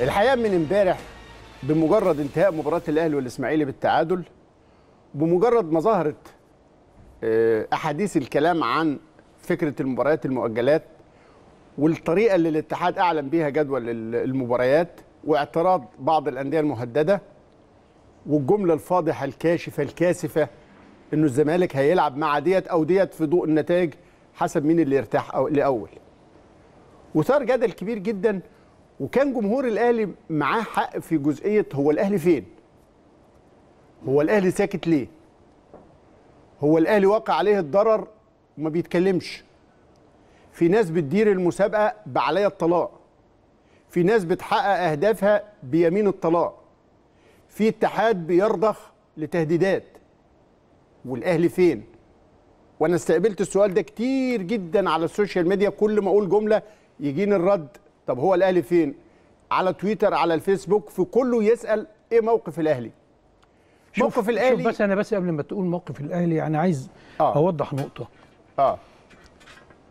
الحقيقه من امبارح بمجرد انتهاء مباراه الاهلي والاسماعيلي بالتعادل بمجرد ما ظهرت آه، احاديث الكلام عن فكره المباريات المؤجلات والطريقه اللي الاتحاد اعلن بيها جدول المباريات واعتراض بعض الانديه المهدده والجمله الفاضحه الكاشفه الكاسفه انه الزمالك هيلعب مع ديت او ديت في ضوء النتائج حسب مين اللي يرتاح أو لاول وثار جدل كبير جدا وكان جمهور الاهلي معاه حق في جزئيه هو الاهلي فين؟ هو الاهلي ساكت ليه؟ هو الاهلي واقع عليه الضرر وما بيتكلمش. في ناس بتدير المسابقه بعليا الطلاق. في ناس بتحقق اهدافها بيمين الطلاق. في اتحاد بيرضخ لتهديدات. والاهلي فين؟ وانا استقبلت السؤال ده كتير جدا على السوشيال ميديا كل ما اقول جمله يجيني الرد طب هو الاهلي فين على تويتر على الفيسبوك في كله يسال ايه موقف الاهلي موقف الاهلي شوف بس انا بس قبل ما تقول موقف الاهلي انا عايز آه. اوضح نقطه اه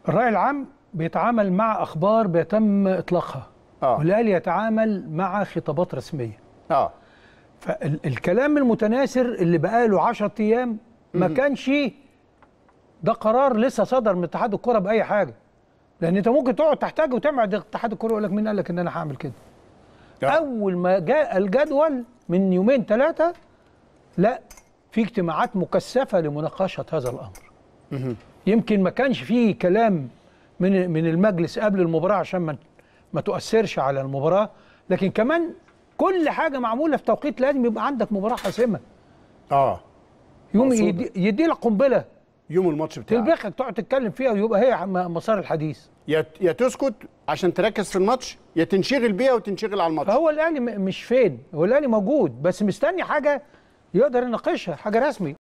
الراي العام بيتعامل مع اخبار بيتم اطلاقها آه. والاهلي يتعامل مع خطابات رسميه اه فالكلام المتناثر اللي بقاله 10 ايام ما كانش ده قرار لسه صدر من اتحاد الكره باي حاجه لان انت ممكن تقعد تحتاج وتبعد اتحاد الكوره يقول لك مين قال لك ان انا هعمل كده ده. آه. اول ما جاء الجدول من يومين ثلاثه لا في اجتماعات مكثفه لمناقشه هذا الامر مه. يمكن ما كانش فيه كلام من من المجلس قبل المباراه عشان ما ما تؤثرش على المباراه لكن كمان كل حاجه معموله في توقيت لازم يبقى عندك مباراه حاسمه اه يوم يدي, يدي لك قنبله يوم الماتش بتاعك تلبخك تقعد تتكلم فيها ويبقى هي مسار الحديث يا يا تسكت عشان تركز في الماتش يا تنشغل بيها وتنشغل على الماتش هو الاهلي مش فين هو الاهلي موجود بس مستني حاجه يقدر يناقشها حاجه رسمي